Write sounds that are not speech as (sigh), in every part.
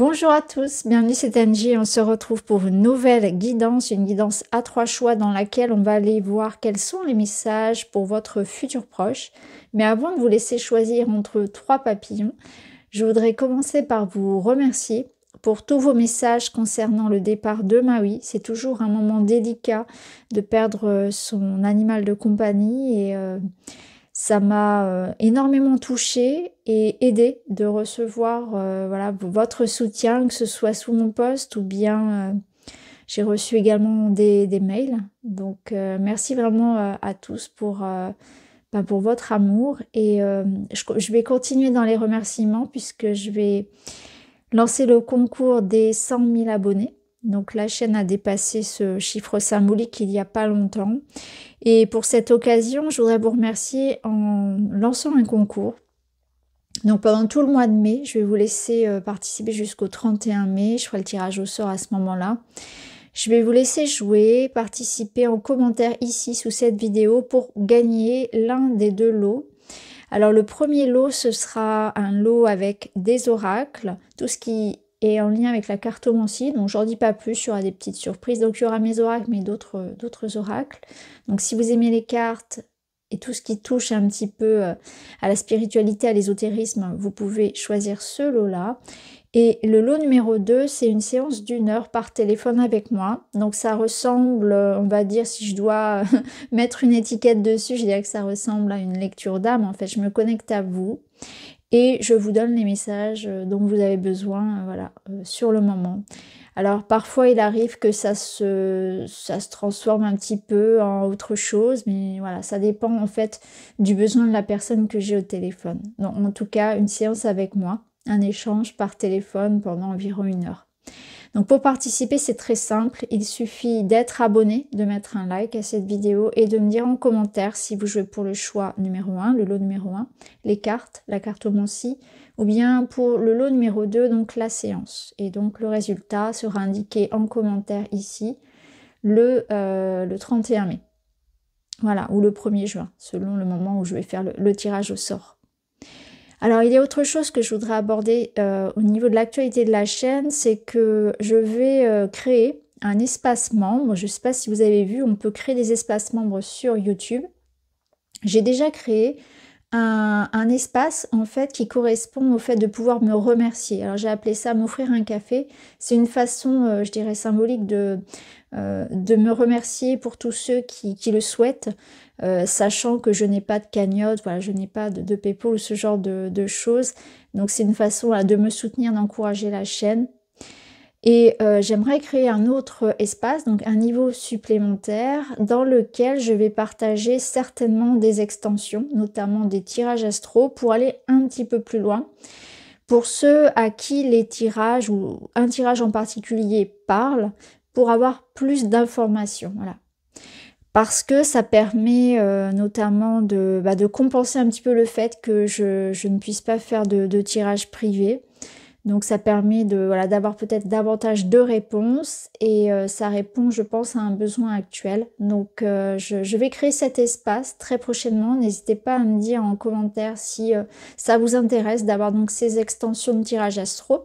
Bonjour à tous, bienvenue c'est Angie, on se retrouve pour une nouvelle guidance, une guidance à trois choix dans laquelle on va aller voir quels sont les messages pour votre futur proche. Mais avant de vous laisser choisir entre trois papillons, je voudrais commencer par vous remercier pour tous vos messages concernant le départ de Maui. C'est toujours un moment délicat de perdre son animal de compagnie et... Euh, ça m'a euh, énormément touchée et aidée de recevoir euh, voilà, votre soutien, que ce soit sous mon poste ou bien euh, j'ai reçu également des, mails. Donc merci vraiment à tous pour, ben, pour votre amour et je, vais continuer dans les remerciements puisque je vais lancer le concours des 100 000 abonnés. Donc la chaîne a dépassé ce chiffre symbolique il n'y a pas longtemps. Et pour cette occasion, je voudrais vous remercier en lançant un concours. Donc pendant tout le mois de mai, je vais vous laisser euh, participer jusqu'au 31 mai. Je ferai le tirage au sort à ce moment-là. Je vais vous laisser jouer, participer en commentaire ici sous cette vidéo pour gagner l'un des deux lots. Alors le premier lot, ce sera un lot avec des oracles, tout ce qui et en lien avec la carte cartomancie. Donc j'en dis pas plus, il y aura des petites surprises. Donc il y aura mes oracles, mais d'autres, euh, d'autres oracles. Donc si vous aimez les cartes et tout ce qui touche un petit peu euh, à la spiritualité, à l'ésotérisme, vous pouvez choisir ce lot-là. Et le lot numéro 2, c'est une séance d'une heure par téléphone avec moi. Donc ça ressemble, euh, on va dire, si je dois (laughs) mettre une étiquette dessus, je dirais que ça ressemble à une lecture d'âme. En fait, je me connecte à vous et je vous donne les messages euh, dont vous avez besoin euh, voilà, euh, sur le moment. Alors parfois il arrive que ça se, ça se transforme un petit peu en autre chose, mais voilà, ça dépend en fait du besoin de la personne que j'ai au téléphone. Donc en tout cas, une séance avec moi, un échange par téléphone pendant environ une heure. Donc pour participer, c'est très simple. Il suffit d'être abonné, de mettre un like à cette vidéo et de me dire en commentaire si vous jouez pour le choix numéro 1, le lot numéro 1, les cartes, la carte au Monsi, ou bien pour le lot numéro 2, donc la séance. Et donc le résultat sera indiqué en commentaire ici le, 31 euh, mai. Voilà, ou le 1er juin, selon le moment où je vais faire le tirage au sort. Alors, il y a autre chose que je voudrais aborder euh, au niveau de l'actualité de la chaîne, c'est que je vais euh, créer un espace membre. Je ne sais pas si vous avez vu, on peut créer des espaces membres sur YouTube. J'ai déjà créé un, espace en fait qui correspond au fait de pouvoir me remercier. Alors j'ai appelé ça m'offrir un café. C'est une façon, euh, je dirais, symbolique de, euh, de me remercier pour tous ceux qui, qui le souhaitent, euh, sachant que je n'ai pas de cagnotte, voilà, je n'ai pas de, de ou ce genre de, de choses. Donc c'est une façon de me soutenir, d'encourager la chaîne. Et euh, j'aimerais créer un autre espace, donc un niveau supplémentaire, dans lequel je vais partager certainement des extensions, notamment des tirages astro, pour aller un petit peu plus loin. Pour ceux à qui les tirages, ou un tirage en particulier, parle, pour avoir plus d'informations. Parce que ça permet euh, notamment bah, de, compenser un petit peu le fait que je, ne puisse pas faire de, de tirage donc ça permet de voilà, d'avoir peut-être davantage de réponses et euh, ça répond, je pense, à un besoin actuel. Donc euh, je, vais créer cet espace très prochainement. N'hésitez pas à me dire en commentaire si euh, ça vous intéresse d'avoir donc ces extensions de tirage astro.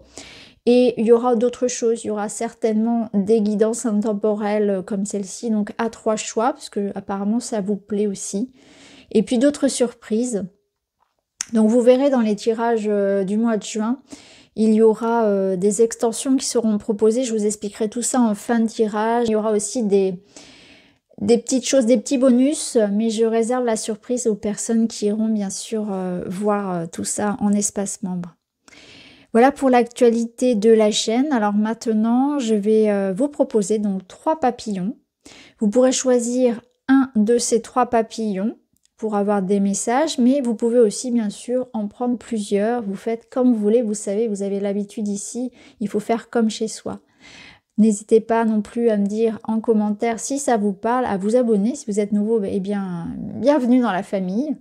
Et il y aura d'autres choses, il y aura certainement des guidances intemporelles comme celle-ci, donc à trois choix, parce que apparemment ça vous plaît aussi. Et puis d'autres surprises. Donc vous verrez dans les tirages du mois de juin, il y aura euh, des extensions qui seront proposées, je vous expliquerai tout ça en fin de tirage. Il y aura aussi des, des petites choses, des petits bonus, mais je réserve la surprise aux personnes qui iront bien sûr euh, voir euh, tout ça en espace membre. Voilà pour l'actualité de la chaîne. Alors maintenant, je vais vous proposer donc trois papillons. Vous pourrez choisir un de ces trois papillons avoir des messages, mais vous pouvez aussi bien sûr en prendre plusieurs. Vous faites comme vous voulez, vous savez, vous avez l'habitude ici, il faut faire comme chez soi. N'hésitez pas non plus à me dire en commentaire si ça vous parle, à vous abonner si vous êtes nouveau. et eh bien, bienvenue dans la famille.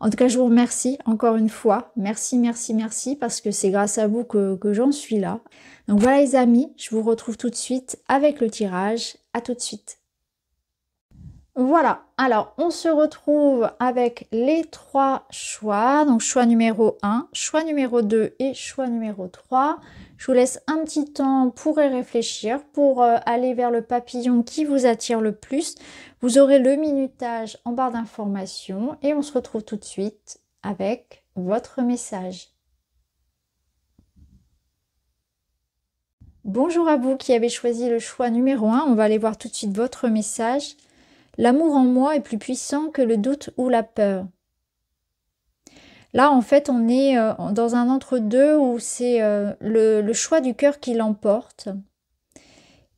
En tout cas, je vous remercie encore une fois. Merci, merci, merci parce que c'est grâce à vous que j'en suis là. Donc voilà les amis, je vous retrouve tout de suite avec le tirage. À tout de suite. Voilà, alors on se retrouve avec les trois choix. Donc choix numéro 1, choix numéro 2 et choix numéro 3. Je vous laisse un petit temps pour y réfléchir, pour euh, aller vers le papillon qui vous attire le plus. Vous aurez le minutage en barre d'informations et on se retrouve tout de suite avec votre message. Bonjour à vous qui avez choisi le choix numéro 1. On va aller voir tout de suite votre message. L'amour en moi est plus puissant que le doute ou la peur. Là, en fait, on est euh, dans un entre-deux où c'est euh, le, choix du cœur qui l'emporte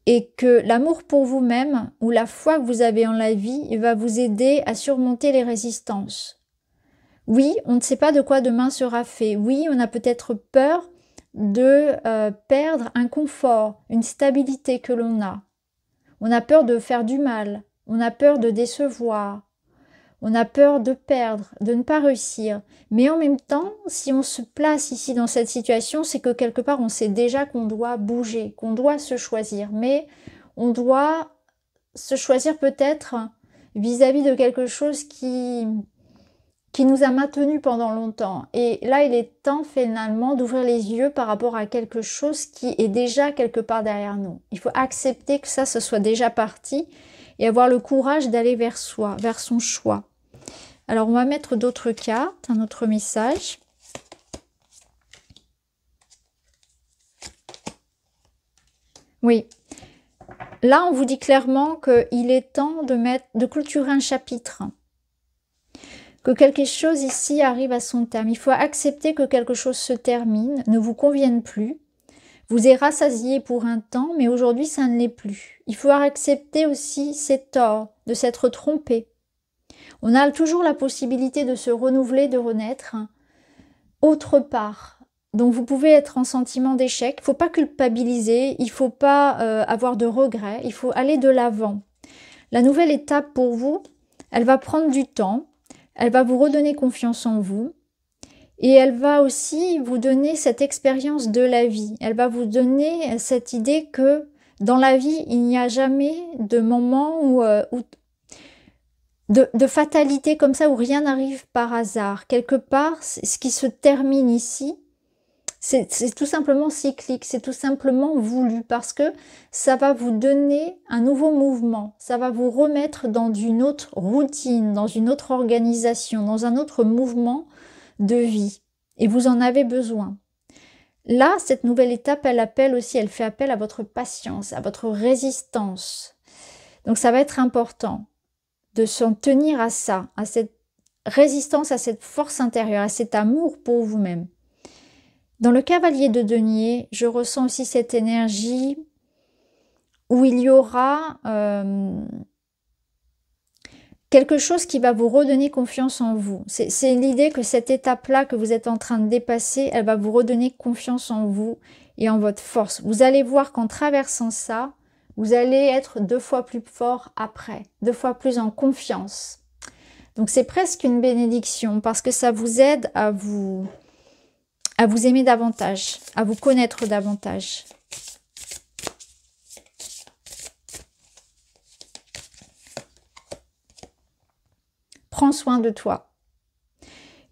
et que l'amour pour vous-même ou la foi que vous avez en la vie va vous aider à surmonter les résistances. Oui, on ne sait pas de quoi demain sera fait. Oui, on a peut-être peur de euh, perdre un confort, une stabilité que l'on a. On a peur de faire du mal on a peur de décevoir, on a peur de perdre, de ne pas réussir. Mais en même temps, si on se place ici dans cette situation, c'est que quelque part, on sait déjà qu'on doit bouger, qu'on doit se choisir. Mais on doit se choisir peut-être vis-à-vis de quelque chose qui, qui nous a maintenus pendant longtemps. Et là, il est temps finalement d'ouvrir les yeux par rapport à quelque chose qui est déjà quelque part derrière nous. Il faut accepter que ça, ce soit déjà parti et avoir le courage d'aller vers soi, vers son choix. Alors on va mettre d'autres cartes, un autre message. Oui. Là, on vous dit clairement qu'il est temps de, mettre, de clôturer un chapitre. Que quelque chose ici arrive à son terme. Il faut accepter que quelque chose se termine, ne vous convienne plus, vous êtes rassasié pour un temps, mais aujourd'hui ça ne l'est plus. Il faut accepter aussi ses torts, de s'être trompé. On a toujours la possibilité de se renouveler, de renaître hein, autre part. Donc vous pouvez être en sentiment d'échec, il ne faut pas culpabiliser, il ne faut pas euh, avoir de regrets, il faut aller de l'avant. La nouvelle étape pour vous, elle va prendre du temps, elle va vous redonner confiance en vous, et elle va aussi vous donner cette expérience de la vie. Elle va vous donner cette idée que dans la vie, il n'y a jamais de moment où, euh, de, de, fatalité comme ça, où rien n'arrive par hasard. Quelque part, ce qui se termine ici, c'est tout simplement cyclique, c'est tout simplement voulu, parce que ça va vous donner un nouveau mouvement, ça va vous remettre dans une autre routine, dans une autre organisation, dans un autre mouvement de vie et vous en avez besoin. Là, cette nouvelle étape, elle appelle aussi, elle fait appel à votre patience, à votre résistance. Donc ça va être important de s'en tenir à ça, à cette résistance, à cette force intérieure, à cet amour pour vous-même. Dans le cavalier de denier, je ressens aussi cette énergie où il y aura euh, quelque chose qui va vous redonner confiance en vous. C'est l'idée que cette étape-là que vous êtes en train de dépasser, elle va vous redonner confiance en vous et en votre force. Vous allez voir qu'en traversant ça, vous allez être deux fois plus fort après, deux fois plus en confiance. Donc c'est presque une bénédiction parce que ça vous aide à vous, à vous aimer davantage, à vous connaître davantage. prends soin de toi.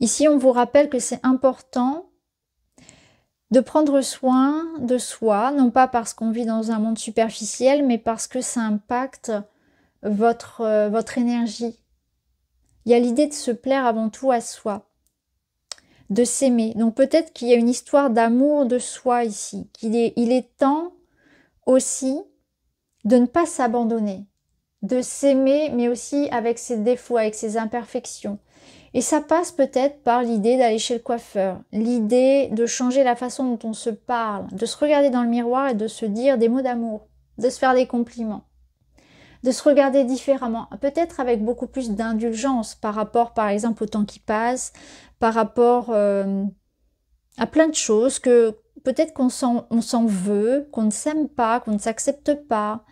Ici, on vous rappelle que c'est important de prendre soin de soi, non pas parce qu'on vit dans un monde superficiel, mais parce que ça impacte votre, euh, votre énergie. Il y a l'idée de se plaire avant tout à soi, de s'aimer. Donc peut-être qu'il y a une histoire d'amour de soi ici, qu'il est, il est temps aussi de ne pas s'abandonner, de s'aimer, mais aussi avec ses défauts, avec ses imperfections. Et ça passe peut-être par l'idée d'aller chez le coiffeur, l'idée de changer la façon dont on se parle, de se regarder dans le miroir et de se dire des mots d'amour, de se faire des compliments, de se regarder différemment, peut-être avec beaucoup plus d'indulgence par rapport par exemple au temps qui passe, par rapport euh, à plein de choses que peut-être qu'on s'en veut, qu'on ne s'aime pas, qu'on ne s'accepte pas,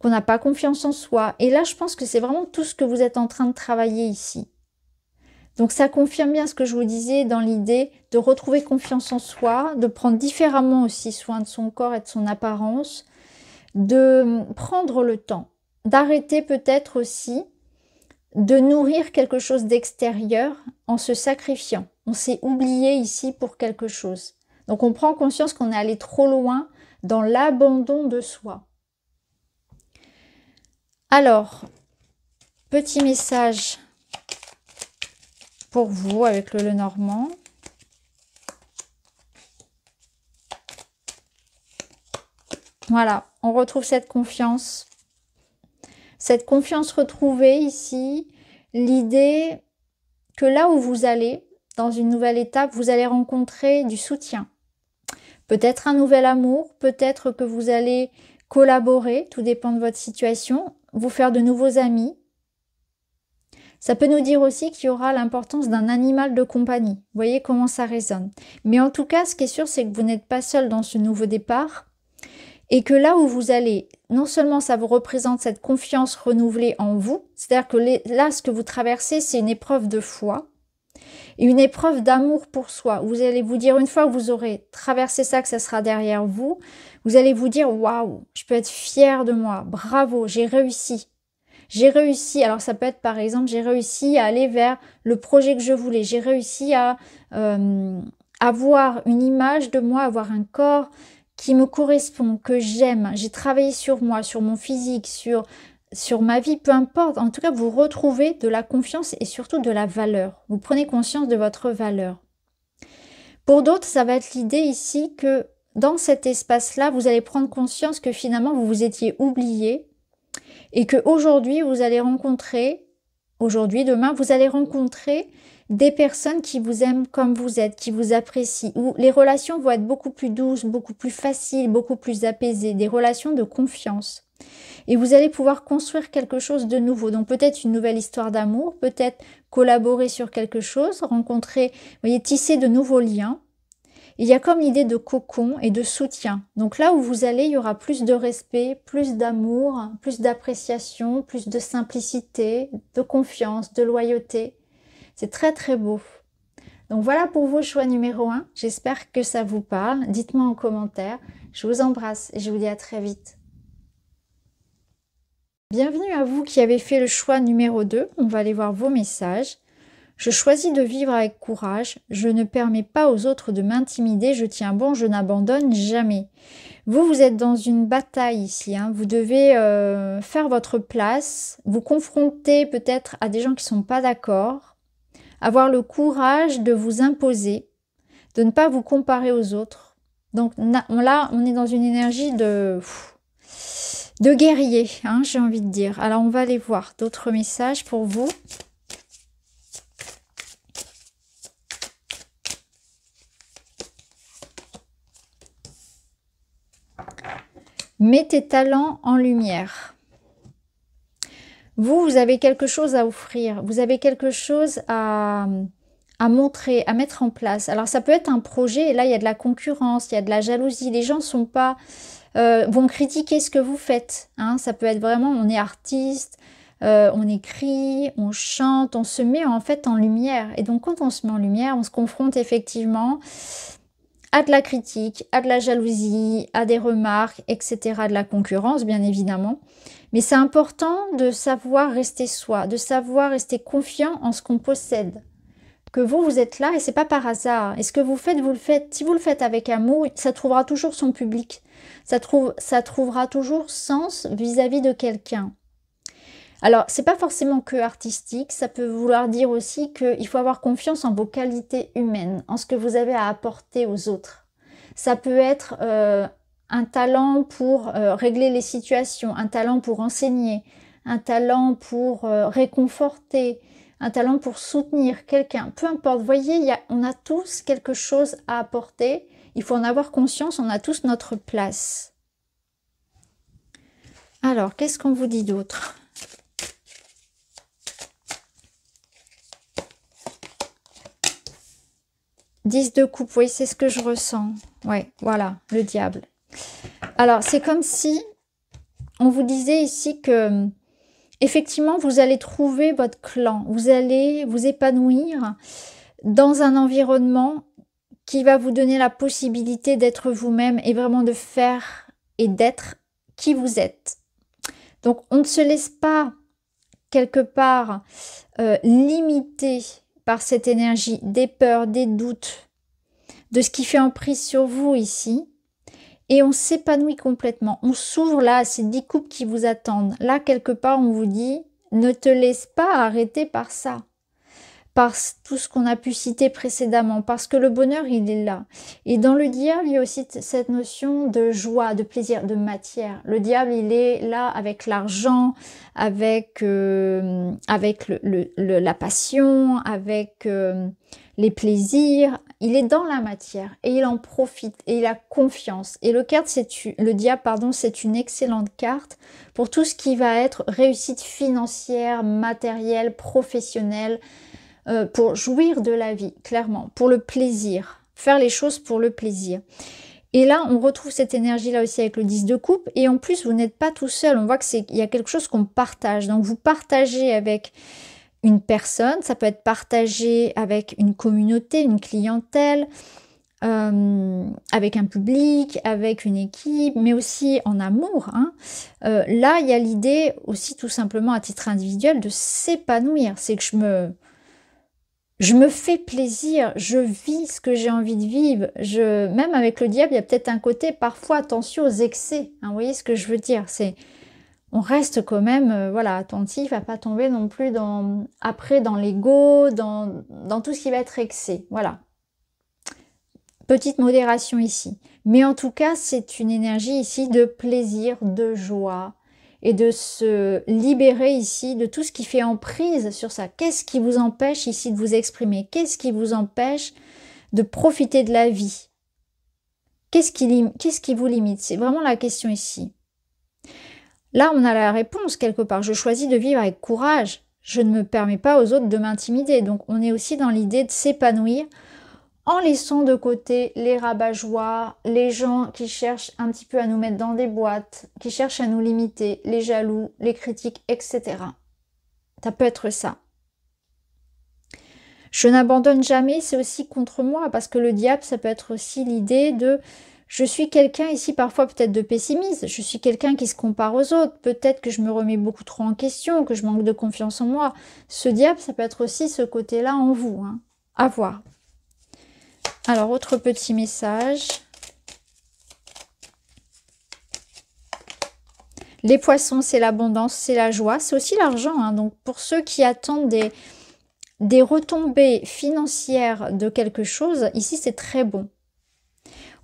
qu'on n'a pas confiance en soi. Et là, je pense que c'est vraiment tout ce que vous êtes en train de travailler ici. Donc ça confirme bien ce que je vous disais dans l'idée de retrouver confiance en soi, de prendre différemment aussi soin de son corps et de son apparence, de prendre le temps, d'arrêter peut-être aussi de nourrir quelque chose d'extérieur en se sacrifiant. On s'est oublié ici pour quelque chose. Donc on prend conscience qu'on est allé trop loin dans l'abandon de soi. Alors, petit message pour vous avec le Lenormand. Voilà, on retrouve cette confiance. Cette confiance retrouvée ici, l'idée que là où vous allez, dans une nouvelle étape, vous allez rencontrer du soutien. Peut-être un nouvel amour, peut-être que vous allez collaborer, tout dépend de votre situation, vous faire de nouveaux amis. Ça peut nous dire aussi qu'il y aura l'importance d'un animal de compagnie. Vous voyez comment ça résonne. Mais en tout cas, ce qui est sûr, c'est que vous n'êtes pas seul dans ce nouveau départ et que là où vous allez, non seulement ça vous représente cette confiance renouvelée en vous, c'est-à-dire que là, ce que vous traversez, c'est une épreuve de foi, une épreuve d'amour pour soi. Vous allez vous dire, une fois que vous aurez traversé ça, que ça sera derrière vous, vous allez vous dire, waouh, je peux être fière de moi, bravo, j'ai réussi. J'ai réussi, alors ça peut être par exemple, j'ai réussi à aller vers le projet que je voulais, j'ai réussi à euh, avoir une image de moi, avoir un corps qui me correspond, que j'aime. J'ai travaillé sur moi, sur mon physique, sur sur ma vie, peu importe. En tout cas, vous retrouvez de la confiance et surtout de la valeur. Vous prenez conscience de votre valeur. Pour d'autres, ça va être l'idée ici que dans cet espace-là, vous allez prendre conscience que finalement, vous vous étiez oublié et que aujourd'hui, vous allez rencontrer, aujourd'hui, demain, vous allez rencontrer des personnes qui vous aiment comme vous êtes, qui vous apprécient, où les relations vont être beaucoup plus douces, beaucoup plus faciles, beaucoup plus apaisées, des relations de confiance et vous allez pouvoir construire quelque chose de nouveau. Donc peut-être une nouvelle histoire d'amour, peut-être collaborer sur quelque chose, rencontrer, voyez, tisser de nouveaux liens. Il y a comme l'idée de cocon et de soutien. Donc là où vous allez, il y aura plus de respect, plus d'amour, plus d'appréciation, plus de simplicité, de confiance, de loyauté. C'est très très beau. Donc voilà pour vos choix numéro 1. J'espère que ça vous parle. Dites-moi en commentaire. Je vous embrasse et je vous dis à très vite. Bienvenue à vous qui avez fait le choix numéro 2. On va aller voir vos messages. Je choisis de vivre avec courage. Je ne permets pas aux autres de m'intimider. Je tiens bon, je n'abandonne jamais. Vous, vous êtes dans une bataille ici. Hein. Vous devez euh, faire votre place, vous confronter peut-être à des gens qui ne sont pas d'accord, avoir le courage de vous imposer, de ne pas vous comparer aux autres. Donc là, on est dans une énergie de de guerriers, hein, j'ai envie de dire. Alors on va aller voir d'autres messages pour vous. Mets tes talents en lumière. Vous, vous avez quelque chose à offrir, vous avez quelque chose à, à montrer, à mettre en place. Alors ça peut être un projet, et là il y a de la concurrence, il y a de la jalousie, les gens ne sont pas euh, vont critiquer ce que vous faites. Hein. Ça peut être vraiment, on est artiste, euh, on écrit, on chante, on se met en fait en lumière. Et donc quand on se met en lumière, on se confronte effectivement à de la critique, à de la jalousie, à des remarques, etc., de la concurrence, bien évidemment. Mais c'est important de savoir rester soi, de savoir rester confiant en ce qu'on possède. Que vous, vous êtes là et c'est pas par hasard. Et ce que vous faites, vous le faites. Si vous le faites avec amour, ça trouvera toujours son public ça, trouvera toujours sens vis-à-vis de quelqu'un. Alors, ce n'est pas forcément que artistique, ça peut vouloir dire aussi qu'il faut avoir confiance en vos qualités humaines, en ce que vous avez à apporter aux autres. Ça peut être euh, un talent pour euh, régler les situations, un talent pour enseigner, un talent pour euh, réconforter, un talent pour soutenir quelqu'un, peu importe. Voyez, y on a tous quelque chose à apporter il faut en avoir conscience, on a tous notre place. Alors, qu'est-ce qu'on vous dit d'autre Dix de coupe, oui, c'est ce que je ressens. Oui, voilà, le diable. Alors, c'est comme si on vous disait ici que effectivement, vous allez trouver votre clan, vous allez vous épanouir dans un environnement qui va vous donner la possibilité d'être vous-même et vraiment de faire et d'être qui vous êtes. Donc on ne se laisse pas quelque part euh, limiter par cette énergie des peurs, des doutes, de ce qui fait emprise sur vous ici. Et on s'épanouit complètement. On s'ouvre là à ces dix coupes qui vous attendent. Là, quelque part, on vous dit, ne te laisse pas arrêter par ça par tout ce qu'on a pu citer précédemment, parce que le bonheur, il est là. Et dans le diable, il y a aussi cette notion de joie, de plaisir, de matière. Le diable, il est là avec l'argent, avec, euh, avec le, la passion, avec euh, les plaisirs. Il est dans la matière et il en profite et il a confiance. Et le, carte, le diable, pardon, c'est une excellente carte pour tout ce qui va être réussite financière, matérielle, professionnelle, euh, pour jouir de la vie, clairement, pour le plaisir, faire les choses pour le plaisir. Et là, on retrouve cette énergie-là aussi avec le 10 de coupe. Et en plus, vous n'êtes pas tout seul. On voit qu'il y a quelque chose qu'on partage. Donc, vous partagez avec une personne. Ça peut être partagé avec une communauté, une clientèle, euh, avec un public, avec une équipe, mais aussi en amour. Hein. Euh, là, il y a l'idée aussi tout simplement à titre individuel de s'épanouir. C'est que je me je me fais plaisir, je vis ce que j'ai envie de vivre. Je, même avec le diable, il y a peut-être un côté parfois attention aux excès. Hein, vous voyez ce que je veux dire C'est on reste quand même euh, voilà attentif à pas tomber non plus dans après dans l'ego, dans, dans tout ce qui va être excès. Voilà. Petite modération ici. Mais en tout cas, c'est une énergie ici de plaisir, de joie, et de se libérer ici de tout ce qui fait emprise sur ça. Qu'est-ce qui vous empêche ici de vous exprimer Qu'est-ce qui vous empêche de profiter de la vie Qu'est-ce qui, qu'est-ce qui vous limite C'est vraiment la question ici. Là, on a la réponse quelque part. Je choisis de vivre avec courage. Je ne me permets pas aux autres de m'intimider. Donc, on est aussi dans l'idée de s'épanouir en laissant de côté les rabat les gens qui cherchent un petit peu à nous mettre dans des boîtes, qui cherchent à nous limiter, les jaloux, les critiques, etc. Ça peut être ça. Je n'abandonne jamais, c'est aussi contre moi, parce que le diable, ça peut être aussi l'idée de je suis quelqu'un ici parfois peut-être de pessimiste, je suis quelqu'un qui se compare aux autres, peut-être que je me remets beaucoup trop en question, que je manque de confiance en moi. Ce diable, ça peut être aussi ce côté-là en vous, hein. à voir. Alors, autre petit message. Les poissons, c'est l'abondance, c'est la joie, c'est aussi l'argent. Hein. Donc, pour ceux qui attendent des retombées financières de quelque chose, ici, c'est très bon.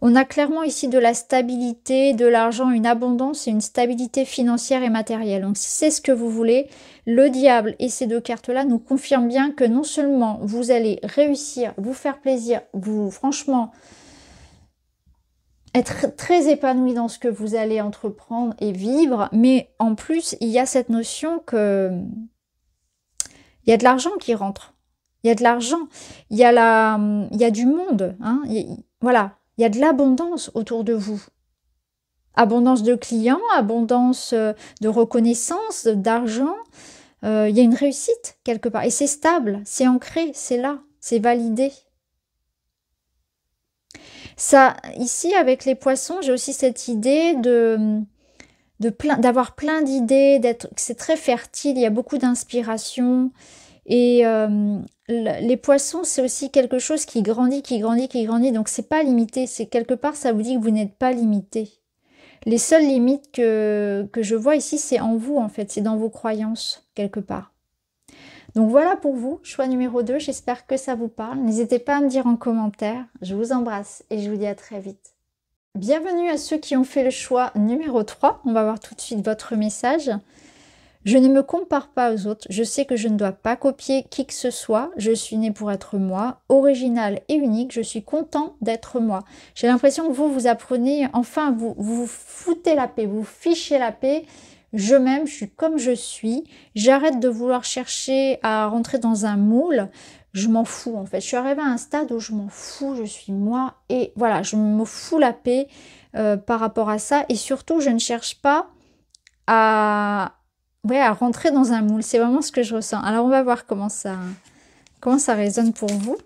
On a clairement ici de la stabilité, de l'argent, une abondance et une stabilité financière et matérielle. Donc si c'est ce que vous voulez, le diable et ces deux cartes-là nous confirment bien que non seulement vous allez réussir, vous faire plaisir, vous franchement être très épanoui dans ce que vous allez entreprendre et vivre, mais en plus il y a cette notion que il y a de l'argent qui rentre. Il y a de l'argent, il y a la, il y a du monde, hein. voilà, il y a de l'abondance autour de vous. Abondance de clients, abondance euh, de reconnaissance, d'argent. il euh, y a une réussite quelque part. Et c'est stable, c'est ancré, c'est là, c'est validé. Ça, ici, avec les poissons, j'ai aussi cette idée de d'avoir plein, d'idées, d'être, c'est très fertile, il y a beaucoup d'inspiration. Et, euh, les poissons, c'est aussi quelque chose qui grandit, qui grandit, qui grandit. Donc c'est pas limité. C'est quelque part, ça vous dit que vous n'êtes pas limité. Les seules limites que, que je vois ici, c'est en vous en fait, c'est dans vos croyances quelque part. Donc voilà pour vous, choix numéro 2. J'espère que ça vous parle. N'hésitez pas à me dire en commentaire. Je vous embrasse et je vous dis à très vite. Bienvenue à ceux qui ont fait le choix numéro 3. On va voir tout de suite votre message. Je ne me compare pas aux autres, je sais que je ne dois pas copier qui que ce soit, je suis née pour être moi, original et unique, je suis content d'être moi. J'ai l'impression que vous, vous apprenez, enfin, vous, vous foutez la paix, vous fichez la paix, je m'aime, je suis comme je suis, j'arrête de vouloir chercher à rentrer dans un moule, je m'en fous en fait. Je suis arrivée à un stade où je m'en fous, je suis moi et voilà, je me fous la paix euh, par rapport à ça et surtout je ne cherche pas à, à rentrer dans un moule. C'est vraiment ce que je ressens. Alors, on va voir comment ça, comment ça résonne pour vous.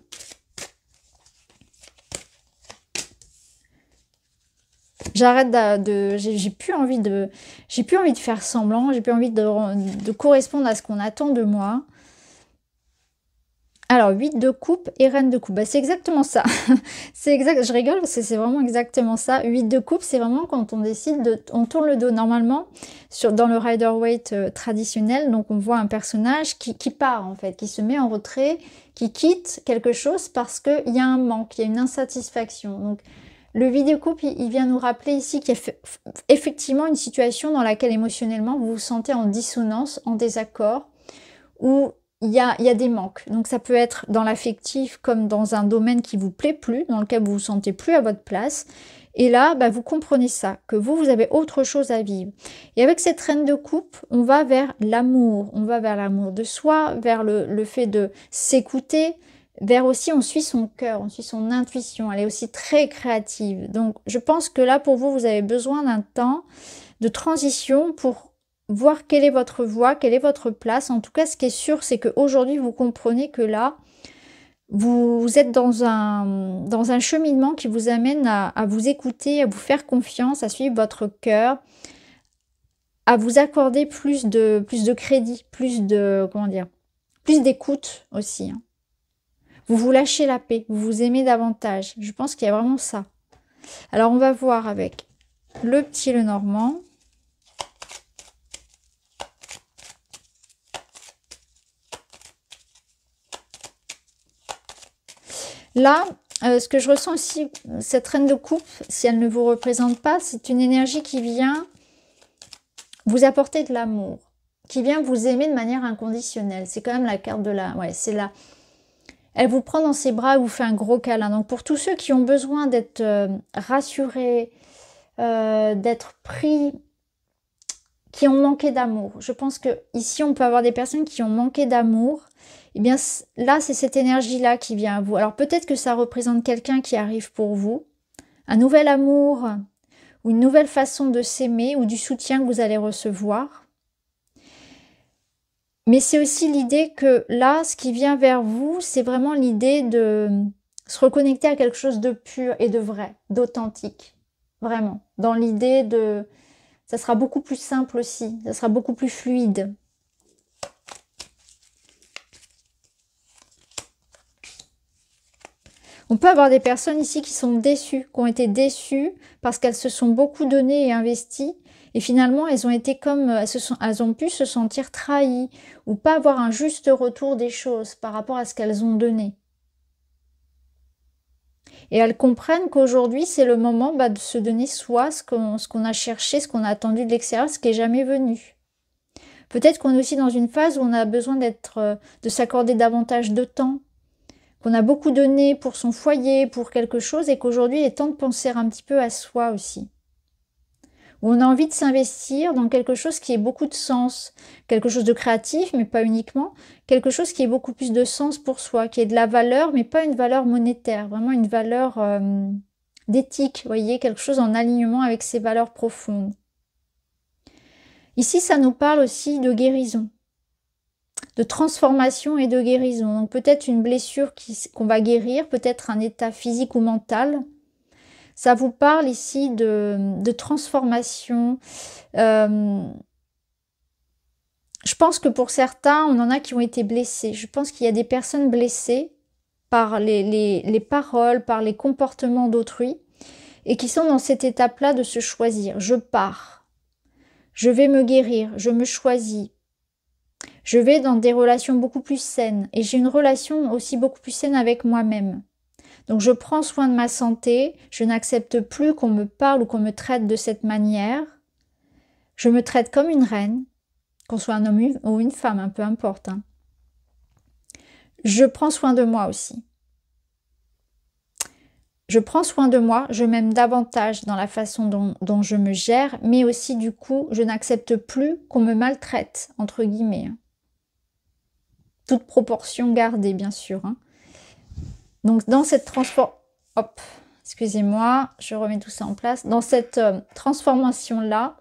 J'arrête de, j'ai plus envie de, j'ai plus envie de faire semblant, j'ai plus envie de correspondre à ce qu'on attend de moi. Alors, 8 de coupe et reine de coupe. Bah, c'est exactement ça. (laughs) c'est exact, je rigole c'est vraiment exactement ça. 8 de coupe, c'est vraiment quand on décide de, on tourne le dos normalement sur, dans le rider weight euh, traditionnel. Donc, on voit un personnage qui, qui, part, en fait, qui se met en retrait, qui quitte quelque chose parce qu'il y a un manque, il y a une insatisfaction. Donc, le 8 de coupe, il, vient nous rappeler ici qu'il y a effectivement une situation dans laquelle émotionnellement vous vous sentez en dissonance, en désaccord, où il y a, y a, des manques. Donc ça peut être dans l'affectif comme dans un domaine qui vous plaît plus, dans lequel vous vous sentez plus à votre place. Et là, bah, vous comprenez ça, que vous, vous avez autre chose à vivre. Et avec cette reine de coupe, on va vers l'amour. On va vers l'amour de soi, vers le, le fait de s'écouter, vers aussi, on suit son cœur, on suit son intuition. Elle est aussi très créative. Donc, je pense que là, pour vous, vous avez besoin d'un temps de transition pour voir quelle est votre voix, quelle est votre place. En tout cas, ce qui est sûr, c'est qu'aujourd'hui, vous comprenez que là, vous êtes dans un, dans un cheminement qui vous amène à, vous écouter, à vous faire confiance, à suivre votre cœur, à vous accorder plus de, plus de crédit, plus de, comment dire, plus d'écoute aussi. Hein. Vous vous lâchez la paix, vous vous aimez davantage. Je pense qu'il y a vraiment ça. Alors on va voir avec le petit le normand. Là, euh, ce que je ressens aussi, cette reine de coupe, si elle ne vous représente pas, c'est une énergie qui vient vous apporter de l'amour, qui vient vous aimer de manière inconditionnelle. C'est quand même la carte de la... Ouais, c'est là Elle vous prend dans ses bras et vous fait un gros câlin. Donc pour tous ceux qui ont besoin d'être euh, rassurés, euh, d'être pris, qui ont manqué d'amour. Je pense que ici on peut avoir des personnes qui ont manqué d'amour eh bien là, c'est cette énergie-là qui vient à vous. Alors peut-être que ça représente quelqu'un qui arrive pour vous, un nouvel amour ou une nouvelle façon de s'aimer ou du soutien que vous allez recevoir. Mais c'est aussi l'idée que là, ce qui vient vers vous, c'est vraiment l'idée de se reconnecter à quelque chose de pur et de vrai, d'authentique. Vraiment. Dans l'idée de... Ça sera beaucoup plus simple aussi, ça sera beaucoup plus fluide. On peut avoir des personnes ici qui sont déçues, qui ont été déçues parce qu'elles se sont beaucoup données et investies. Et finalement, elles ont été comme, euh, elles, ont pu se sentir trahies ou pas avoir un juste retour des choses par rapport à ce qu'elles ont donné. Et elles comprennent qu'aujourd'hui, c'est le moment bah, de se donner soi ce qu'on a cherché, ce qu'on a attendu de l'extérieur, ce qui est jamais venu. Peut-être qu'on est aussi dans une phase où on a besoin d'être, euh, de s'accorder davantage de temps qu'on a beaucoup donné pour son foyer, pour quelque chose, et qu'aujourd'hui il est temps de penser un petit peu à soi aussi. Où on a envie de s'investir dans quelque chose qui ait beaucoup de sens, quelque chose de créatif, mais pas uniquement, quelque chose qui ait beaucoup plus de sens pour soi, qui ait de la valeur, mais pas une valeur monétaire, vraiment une valeur euh, d'éthique, voyez, quelque chose en alignement avec ses valeurs profondes. Ici, ça nous parle aussi de guérison de transformation et de guérison. Donc peut-être une blessure qu'on va guérir, peut-être un état physique ou mental. Ça vous parle ici de, transformation. Euh, je pense que pour certains, on en a qui ont été blessés. Je pense qu'il y a des personnes blessées par les, les paroles, par les comportements d'autrui, et qui sont dans cette étape-là de se choisir. Je pars. Je vais me guérir. Je me choisis je vais dans des relations beaucoup plus saines et j'ai une relation aussi beaucoup plus saine avec moi-même. Donc je prends soin de ma santé, je n'accepte plus qu'on me parle ou qu'on me traite de cette manière. Je me traite comme une reine, qu'on soit un homme ou une femme, un hein, peu importe. Hein. Je prends soin de moi aussi. Je prends soin de moi, je m'aime davantage dans la façon dont, je me gère, mais aussi du coup, je n'accepte plus qu'on me maltraite, entre guillemets. Hein toute proportion gardée, bien sûr. Hein. Donc, dans cette transformation... Hop, excusez-moi, je remets tout ça en place. Dans cette euh, transformation-là,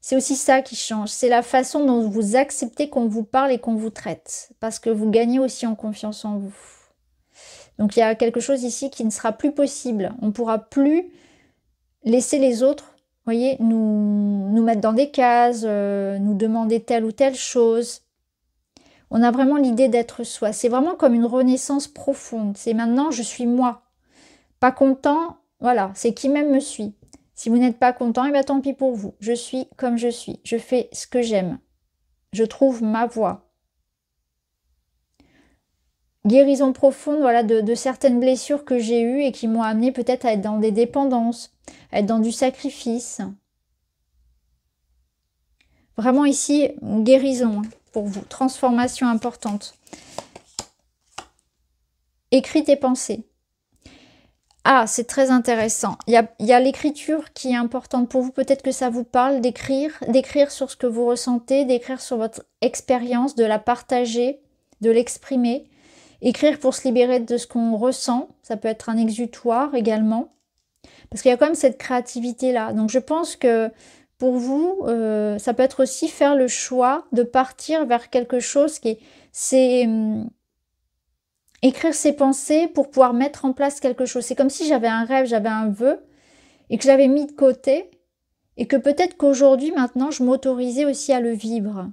c'est aussi ça qui change. C'est la façon dont vous acceptez qu'on vous parle et qu'on vous traite. Parce que vous gagnez aussi en confiance en vous. Donc il y a quelque chose ici qui ne sera plus possible. On ne pourra plus laisser les autres, voyez, nous, nous mettre dans des cases, euh, nous demander telle ou telle chose on a vraiment l'idée d'être soi. C'est vraiment comme une renaissance profonde. C'est maintenant, je suis moi. Pas content, voilà, c'est qui même me suit. Si vous n'êtes pas content, eh bien tant pis pour vous. Je suis comme je suis. Je fais ce que j'aime. Je trouve ma voie. Guérison profonde voilà, de, certaines blessures que j'ai eues et qui m'ont amené peut-être à être dans des dépendances, à être dans du sacrifice. Vraiment ici, guérison. Hein vous. Transformation importante. Écris tes pensées. Ah, c'est très intéressant. Il y a l'écriture qui est importante pour vous. Peut-être que ça vous parle d'écrire, d'écrire sur ce que vous ressentez, d'écrire sur votre expérience, de la partager, de l'exprimer. Écrire pour se libérer de ce qu'on ressent, ça peut être un exutoire également. Parce qu'il y a quand même cette créativité-là. Donc je pense que pour vous, euh, ça peut être aussi faire le choix de partir vers quelque chose qui c'est hum, écrire ses pensées pour pouvoir mettre en place quelque chose. C'est comme si j'avais un rêve, j'avais un vœu et que j'avais mis de côté et que peut-être qu'aujourd'hui maintenant je m'autorisais aussi à le vivre.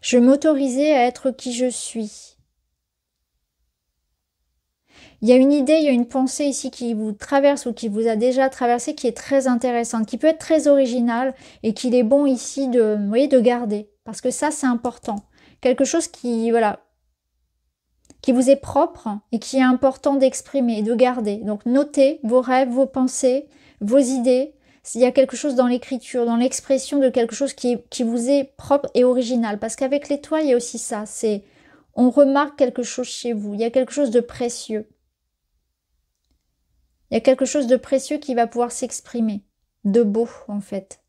Je m'autorisais à être qui je suis il y a une idée, il y a une pensée ici qui vous traverse ou qui vous a déjà traversé, qui est très intéressante, qui peut être très originale et qu'il est bon ici de, voyez, de garder. Parce que ça, c'est important. Quelque chose qui, voilà, qui vous est propre et qui est important d'exprimer et de garder. Donc, notez vos rêves, vos pensées, vos idées. S'il y a quelque chose dans l'écriture, dans l'expression de quelque chose qui, qui vous est propre et original. Parce qu'avec les toits, il y a aussi ça. C'est, on remarque quelque chose chez vous. Il y a quelque chose de précieux. Il y a quelque chose de précieux qui va pouvoir s'exprimer, de beau en fait.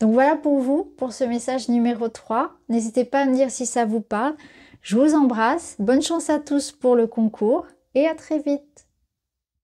Donc voilà pour vous, pour ce message numéro 3. N'hésitez pas à me dire si ça vous parle. Je vous embrasse, bonne chance à tous pour le concours et à très vite.